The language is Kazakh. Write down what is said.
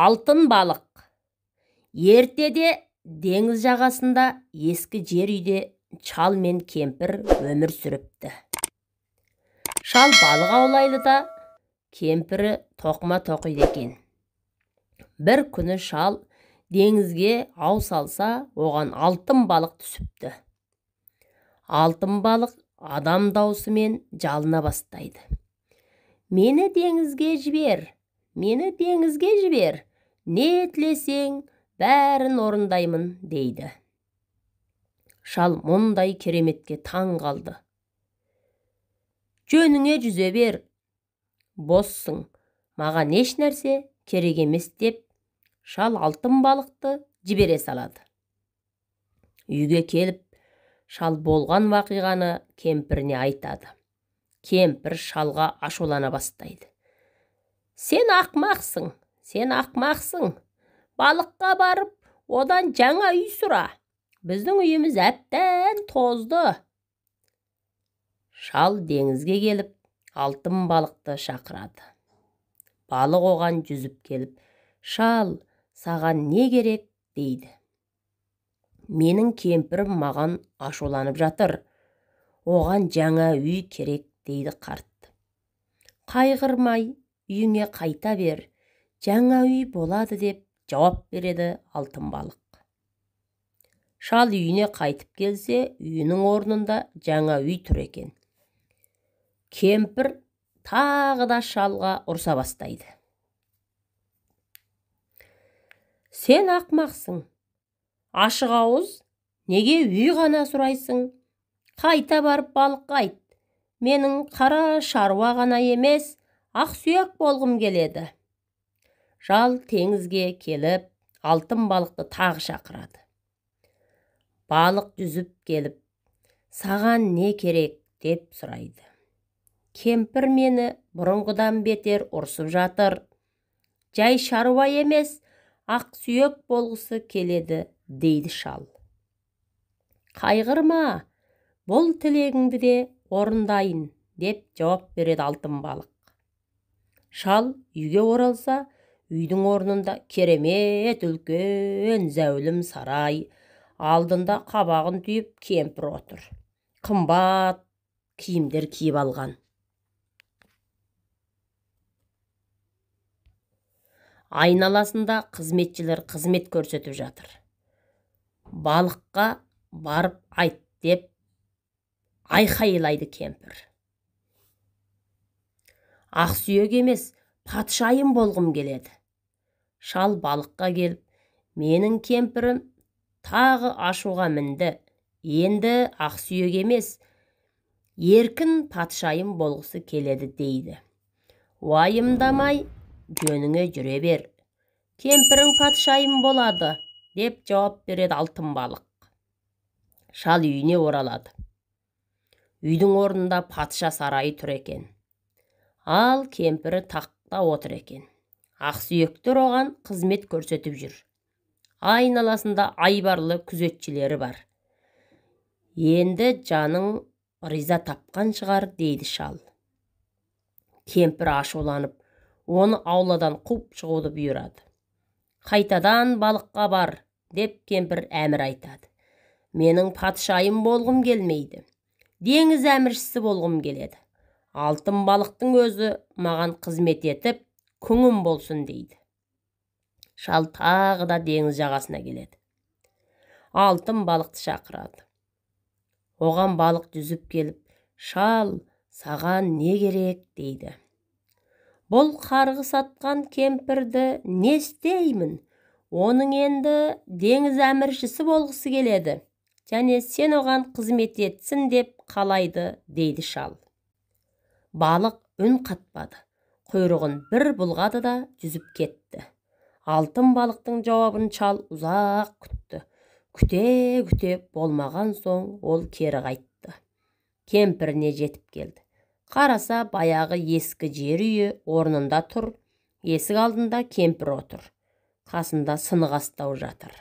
алтын балық ертеде деңіз жағасында ескі жер үйде шал мен кемпір өмір сүріпті шал балық аулайды да кемпірі тоқыма тоқиды екен бір күні шал деңізге ау салса оған алтын балық түсіпті алтын балық адам даусымен жалына бастайды мені деңізге жібер мені теңізге жібер не тілесең бәрін орындаймын дейді шал мұндай кереметке таң қалды жөніңе жүзе бер боссың маған еш нәрсе керек емес деп шал алтын балықты жібере салады үйге келіп шал болған вақиғаны кемпіріне айтады кемпір шалға ашулана бастайды сен ақмақсың сен ақмақсың балыққа барып одан жаңа үй сұра біздің үйіміз әптен тозды шал деңізге келіп алтын балықты шақырады балық оған жүзіп келіп шал саған не керек дейді менің кемпірім маған ашуланып жатыр оған жаңа үй керек дейді қарт қайғырмай үйіңе қайта бер жаңа үй болады деп жауап береді алтын балық шал үйіне қайтып келсе үйінің орнында жаңа үй тұр екен кемпір тағы да шалға ұрса бастайды сен ақмақсың ашық ауыз неге үй ғана сұрайсың қайта барып балыққа айт менің қара шаруа ғана емес ақ сүйек болғым келеді жал теңізге келіп алтын балықты тағы шақырады балық жүзіп келіп саған не керек деп сұрайды кемпір мені бұрынғыдан бетер ұрсып жатыр жай шаруа емес ақ сүйек болғысы келеді дейді шал қайғырма бұл тілегіңді де орындайын деп жауап береді алтын балық шал үйге оралса үйдің орнында керемет үлкен зәулім сарай алдында қабағын түйіп кемпір отыр қымбат киімдер киіп алған айналасында қызметшілер қызмет көрсетіп жатыр балыққа барып айт деп айқайлайды кемпір ақсүйек емес патшайым болғым келеді шал балыққа келіп менің кемпірім тағы ашуға мінді енді ақсүйек емес еркін патшайым болғысы келеді дейді уайымдамай жөніңе жүре бер кемпірің патшайым болады деп жауап береді алтын балық шал үйіне оралады үйдің орнында патша сарайы тұр екен ал кемпірі тақта отыр екен ақсүйектер оған қызмет көрсетіп жүр айналасында айбарлы күзетшілері бар енді жаның риза тапқан шығар дейді шал кемпір ашуланып оны ауладан қуып шығуды бұйырады қайтадан балыққа бар деп кемпір әмір айтады менің патшайым болғым келмейді Деңіз әміршісі болғым келеді алтын балықтың өзі маған қызмет етіп күңім болсын дейді шал тағы да деңіз жағасына келеді алтын балықты шақырады оған балық жүзіп келіп шал саған не керек дейді бұл қарғы сатқан кемпірді не істеймін оның енді деңіз әміршісі болғысы келеді және сен оған қызмет етсін деп қалайды дейді шал балық үн қатпады құйрығын бір бұлғады да жүзіп кетті алтын балықтың жауабын шал ұзақ күтті күте күте болмаған соң ол кері қайтты кемпіріне жетіп келді қараса баяғы ескі жер үйі орнында тұр есік алдында кемпір отыр қасында сынық астау жатыр